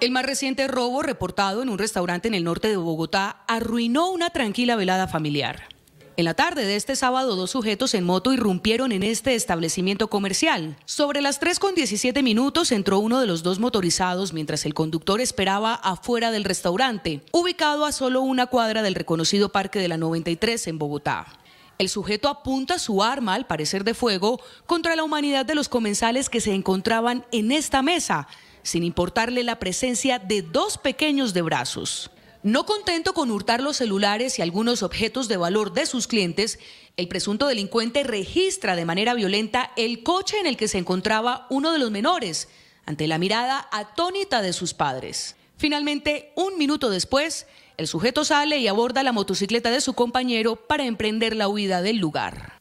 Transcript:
El más reciente robo reportado en un restaurante en el norte de Bogotá arruinó una tranquila velada familiar. En la tarde de este sábado, dos sujetos en moto irrumpieron en este establecimiento comercial. Sobre las 3 con 17 minutos entró uno de los dos motorizados mientras el conductor esperaba afuera del restaurante, ubicado a solo una cuadra del reconocido Parque de la 93 en Bogotá. El sujeto apunta su arma, al parecer de fuego, contra la humanidad de los comensales que se encontraban en esta mesa, sin importarle la presencia de dos pequeños de brazos. No contento con hurtar los celulares y algunos objetos de valor de sus clientes, el presunto delincuente registra de manera violenta el coche en el que se encontraba uno de los menores, ante la mirada atónita de sus padres. Finalmente, un minuto después, el sujeto sale y aborda la motocicleta de su compañero para emprender la huida del lugar.